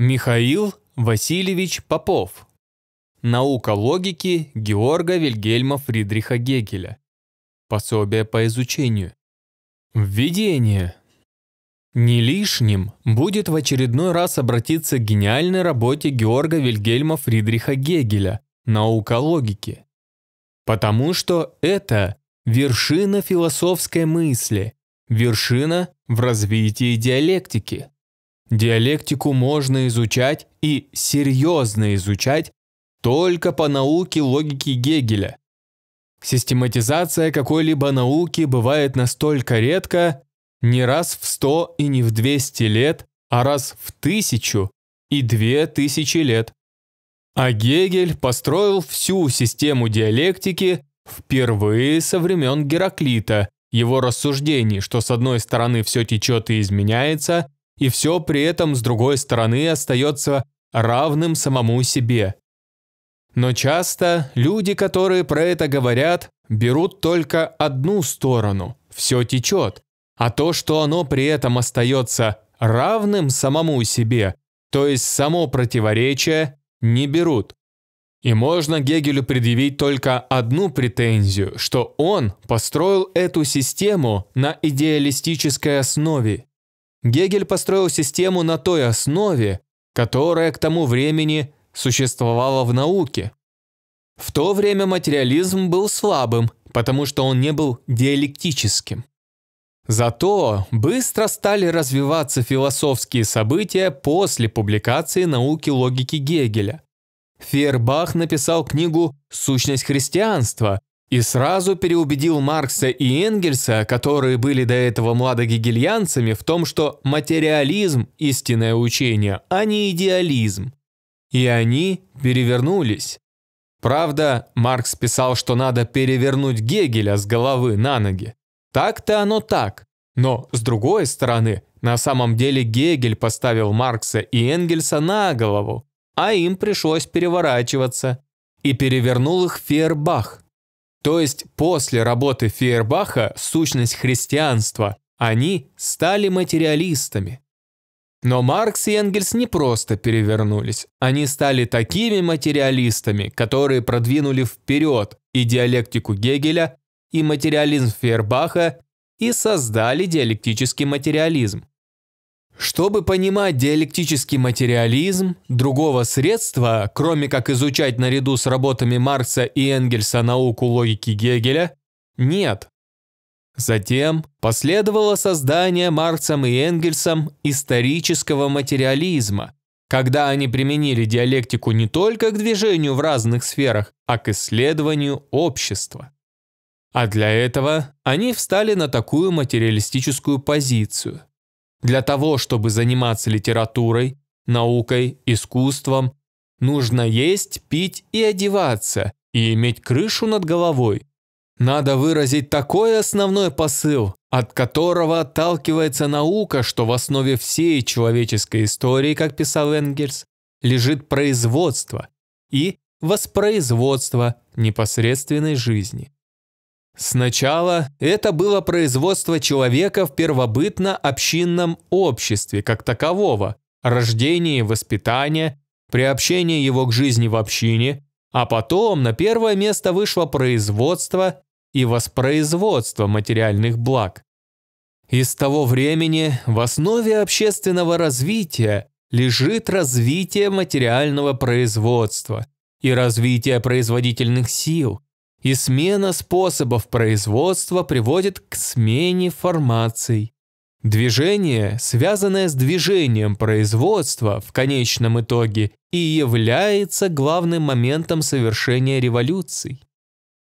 Михаил Васильевич Попов. Наука логики Георга Вильгельма Фридриха Гегеля. Пособие по изучению. Введение. Не лишним будет в очередной раз обратиться к гениальной работе Георга Вильгельма Фридриха Гегеля «Наука логики». Потому что это вершина философской мысли, вершина в развитии диалектики. Диалектику можно изучать и серьезно изучать только по науке логики Гегеля. Систематизация какой-либо науки бывает настолько редко, не раз в сто и не в двести лет, а раз в тысячу и две тысячи лет. А Гегель построил всю систему диалектики впервые со времен Гераклита, его рассуждений, что с одной стороны все течет и изменяется, и все при этом, с другой стороны, остается равным самому себе. Но часто люди, которые про это говорят, берут только одну сторону, все течет, а то, что оно при этом остается равным самому себе, то есть само противоречие, не берут. И можно Гегелю предъявить только одну претензию, что он построил эту систему на идеалистической основе Гегель построил систему на той основе, которая к тому времени существовала в науке. В то время материализм был слабым, потому что он не был диалектическим. Зато быстро стали развиваться философские события после публикации науки логики Гегеля. Фейербах написал книгу «Сущность христианства», и сразу переубедил Маркса и Энгельса, которые были до этого младогегельянцами, в том, что материализм – истинное учение, а не идеализм. И они перевернулись. Правда, Маркс писал, что надо перевернуть Гегеля с головы на ноги. Так-то оно так. Но, с другой стороны, на самом деле Гегель поставил Маркса и Энгельса на голову, а им пришлось переворачиваться. И перевернул их Фейербах – то есть после работы Фейербаха сущность христианства, они стали материалистами. Но Маркс и Энгельс не просто перевернулись, они стали такими материалистами, которые продвинули вперед и диалектику Гегеля, и материализм Фейербаха, и создали диалектический материализм. Чтобы понимать диалектический материализм, другого средства, кроме как изучать наряду с работами Маркса и Энгельса науку логики Гегеля, нет. Затем последовало создание Марксом и Энгельсом исторического материализма, когда они применили диалектику не только к движению в разных сферах, а к исследованию общества. А для этого они встали на такую материалистическую позицию – для того, чтобы заниматься литературой, наукой, искусством, нужно есть, пить и одеваться, и иметь крышу над головой. Надо выразить такой основной посыл, от которого отталкивается наука, что в основе всей человеческой истории, как писал Энгельс, лежит производство и воспроизводство непосредственной жизни. Сначала это было производство человека в первобытно-общинном обществе как такового, рождение и воспитание, приобщение его к жизни в общине, а потом на первое место вышло производство и воспроизводство материальных благ. И с того времени в основе общественного развития лежит развитие материального производства и развитие производительных сил – и смена способов производства приводит к смене формаций. Движение, связанное с движением производства в конечном итоге, и является главным моментом совершения революций.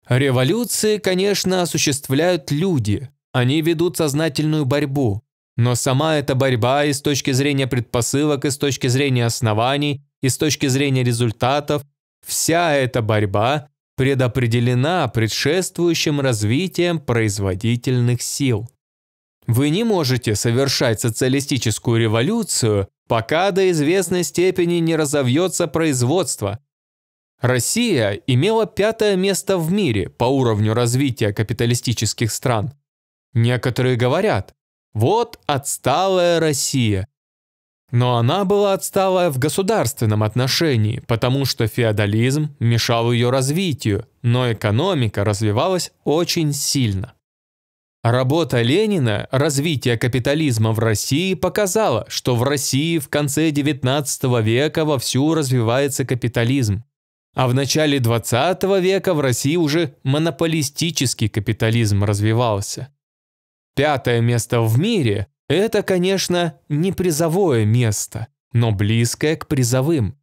Революции, конечно, осуществляют люди, они ведут сознательную борьбу, но сама эта борьба и с точки зрения предпосылок, и с точки зрения оснований, и с точки зрения результатов, вся эта борьба предопределена предшествующим развитием производительных сил. Вы не можете совершать социалистическую революцию, пока до известной степени не разовьется производство. Россия имела пятое место в мире по уровню развития капиталистических стран. Некоторые говорят, вот отсталая Россия, но она была отсталая в государственном отношении, потому что феодализм мешал ее развитию, но экономика развивалась очень сильно. Работа Ленина «Развитие капитализма в России» показала, что в России в конце XIX века вовсю развивается капитализм. А в начале XX века в России уже монополистический капитализм развивался. Пятое место в мире это, конечно, не призовое место, но близкое к призовым.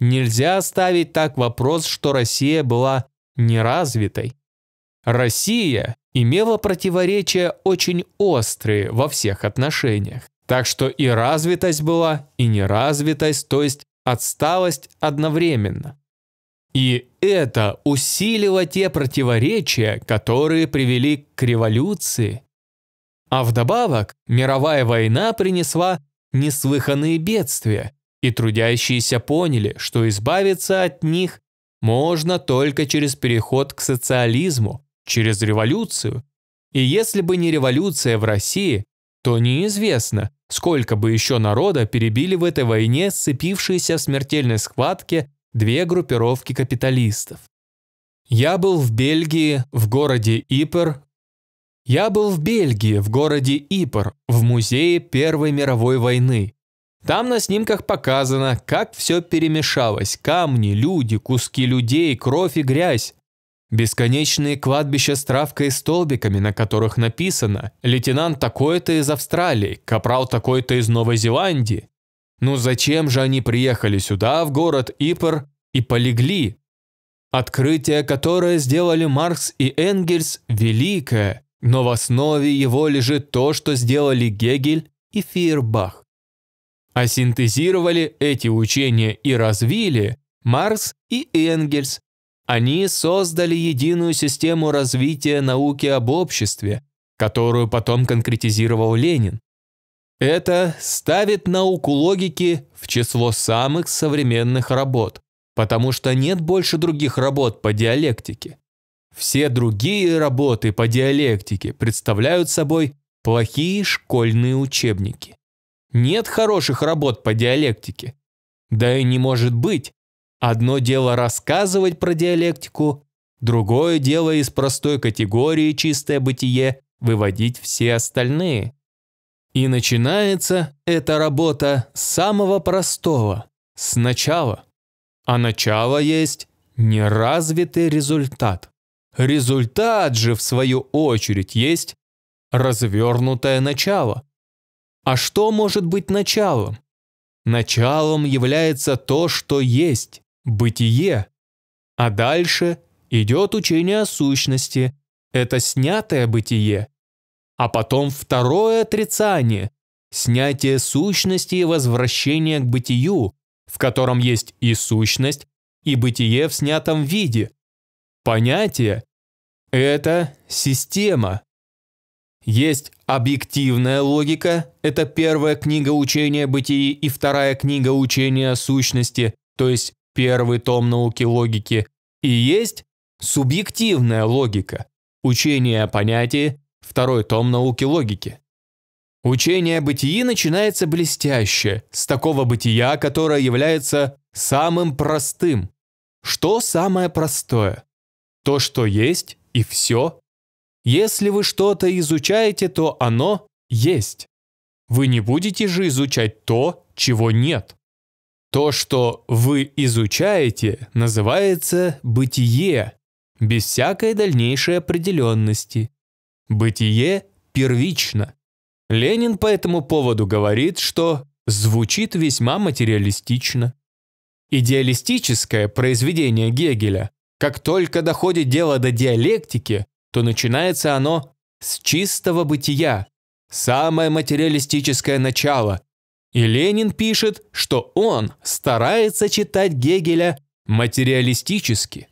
Нельзя ставить так вопрос, что Россия была неразвитой. Россия имела противоречия очень острые во всех отношениях. Так что и развитость была, и неразвитость, то есть отсталость одновременно. И это усилило те противоречия, которые привели к революции а вдобавок, мировая война принесла неслыханные бедствия, и трудящиеся поняли, что избавиться от них можно только через переход к социализму, через революцию. И если бы не революция в России, то неизвестно, сколько бы еще народа перебили в этой войне сцепившиеся в смертельной схватке две группировки капиталистов. Я был в Бельгии, в городе Ипер, я был в Бельгии, в городе Ипор, в музее Первой мировой войны. Там на снимках показано, как все перемешалось – камни, люди, куски людей, кровь и грязь. Бесконечные кладбища с травкой и столбиками, на которых написано «Лейтенант такой-то из Австралии, капрал такой-то из Новой Зеландии». Ну зачем же они приехали сюда, в город Ипор, и полегли? Открытие, которое сделали Маркс и Энгельс, великое. Но в основе его лежит то, что сделали Гегель и Фейербах. А синтезировали эти учения и развили Маркс и Энгельс. Они создали единую систему развития науки об обществе, которую потом конкретизировал Ленин. Это ставит науку логики в число самых современных работ, потому что нет больше других работ по диалектике. Все другие работы по диалектике представляют собой плохие школьные учебники. Нет хороших работ по диалектике. Да и не может быть. Одно дело рассказывать про диалектику, другое дело из простой категории «чистое бытие» выводить все остальные. И начинается эта работа с самого простого, с начала. А начало есть неразвитый результат. Результат же, в свою очередь, есть развернутое начало. А что может быть началом? Началом является то, что есть, бытие. А дальше идет учение о сущности, это снятое бытие. А потом второе отрицание, снятие сущности и возвращение к бытию, в котором есть и сущность, и бытие в снятом виде – понятие – это система. Есть объективная логика, это первая книга учения бытии и вторая книга учения о сущности, то есть первый том науки логики, и есть субъективная логика, учение о понятии, второй том науки логики. Учение о бытии начинается блестяще, с такого бытия, которое является самым простым. Что самое простое? то, что есть, и все. Если вы что-то изучаете, то оно есть. Вы не будете же изучать то, чего нет. То, что вы изучаете, называется бытие, без всякой дальнейшей определенности. Бытие первично. Ленин по этому поводу говорит, что звучит весьма материалистично. Идеалистическое произведение Гегеля как только доходит дело до диалектики, то начинается оно с чистого бытия, самое материалистическое начало. И Ленин пишет, что он старается читать Гегеля материалистически –